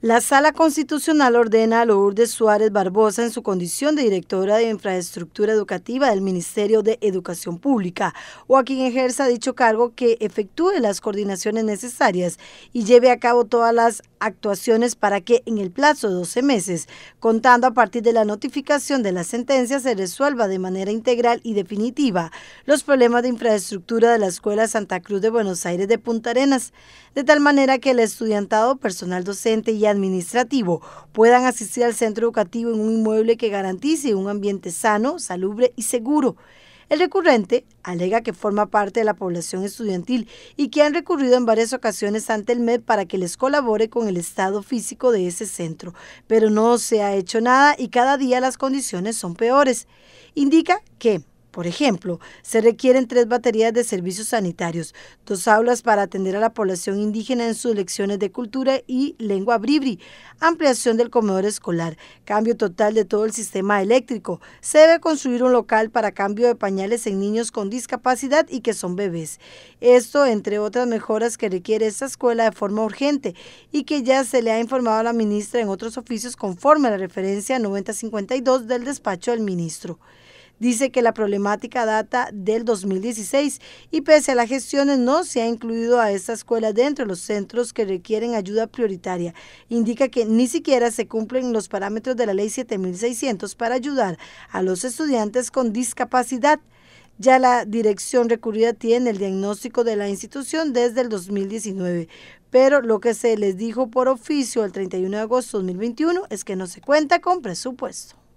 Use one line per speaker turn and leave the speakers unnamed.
La Sala Constitucional ordena a Lourdes Suárez Barbosa en su condición de directora de infraestructura educativa del Ministerio de Educación Pública o a quien ejerza dicho cargo que efectúe las coordinaciones necesarias y lleve a cabo todas las actuaciones para que en el plazo de 12 meses, contando a partir de la notificación de la sentencia, se resuelva de manera integral y definitiva los problemas de infraestructura de la Escuela Santa Cruz de Buenos Aires de Punta Arenas, de tal manera que el estudiantado, personal docente y administrativo puedan asistir al centro educativo en un inmueble que garantice un ambiente sano, salubre y seguro. El recurrente alega que forma parte de la población estudiantil y que han recurrido en varias ocasiones ante el MED para que les colabore con el estado físico de ese centro, pero no se ha hecho nada y cada día las condiciones son peores. Indica que por ejemplo, se requieren tres baterías de servicios sanitarios, dos aulas para atender a la población indígena en sus lecciones de cultura y lengua bribri, ampliación del comedor escolar, cambio total de todo el sistema eléctrico. Se debe construir un local para cambio de pañales en niños con discapacidad y que son bebés. Esto, entre otras mejoras que requiere esta escuela de forma urgente y que ya se le ha informado a la ministra en otros oficios conforme a la referencia 9052 del despacho del ministro dice que la problemática data del 2016 y pese a las gestiones no se ha incluido a esta escuela dentro de los centros que requieren ayuda prioritaria. Indica que ni siquiera se cumplen los parámetros de la ley 7600 para ayudar a los estudiantes con discapacidad. Ya la dirección recurrida tiene el diagnóstico de la institución desde el 2019, pero lo que se les dijo por oficio el 31 de agosto de 2021 es que no se cuenta con presupuesto.